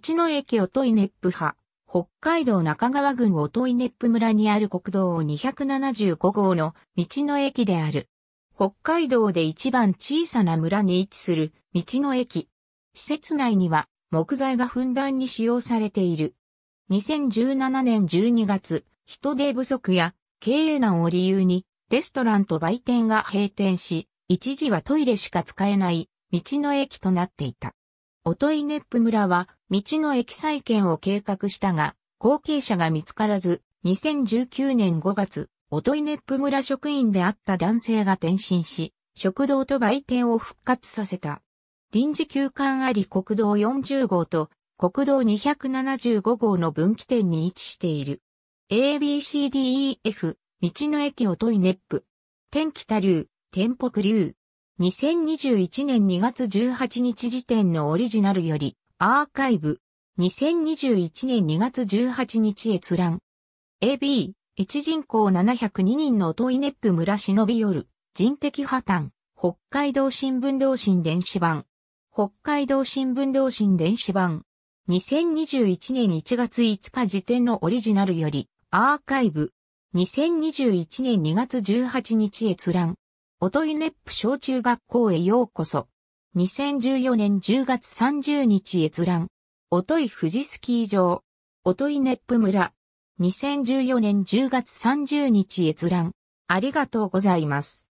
道の駅問いネップ派、北海道中川郡音いネップ村にある国道275号の道の駅である。北海道で一番小さな村に位置する道の駅。施設内には木材がふんだんに使用されている。2017年12月、人手不足や経営難を理由にレストランと売店が閉店し、一時はトイレしか使えない道の駅となっていた。といネップ村は道の駅再建を計画したが、後継者が見つからず、2019年5月、といネップ村職員であった男性が転身し、食堂と売店を復活させた。臨時休館あり国道40号と国道275号の分岐点に位置している。ABCDEF、道の駅といネップ。天気多流、天北流。2021年2月18日時点のオリジナルより、アーカイブ、2021年2月18日閲覧。AB、一人口702人のトイネップ村忍び夜、人的破綻、北海道新聞同心電子版。北海道新聞同心電子版。2021年1月5日時点のオリジナルより、アーカイブ。2021年2月18日閲覧。おといネップ小中学校へようこそ。2014年10月30日閲覧。おとい富士スキー場。おといネップ村。2014年10月30日閲覧。ありがとうございます。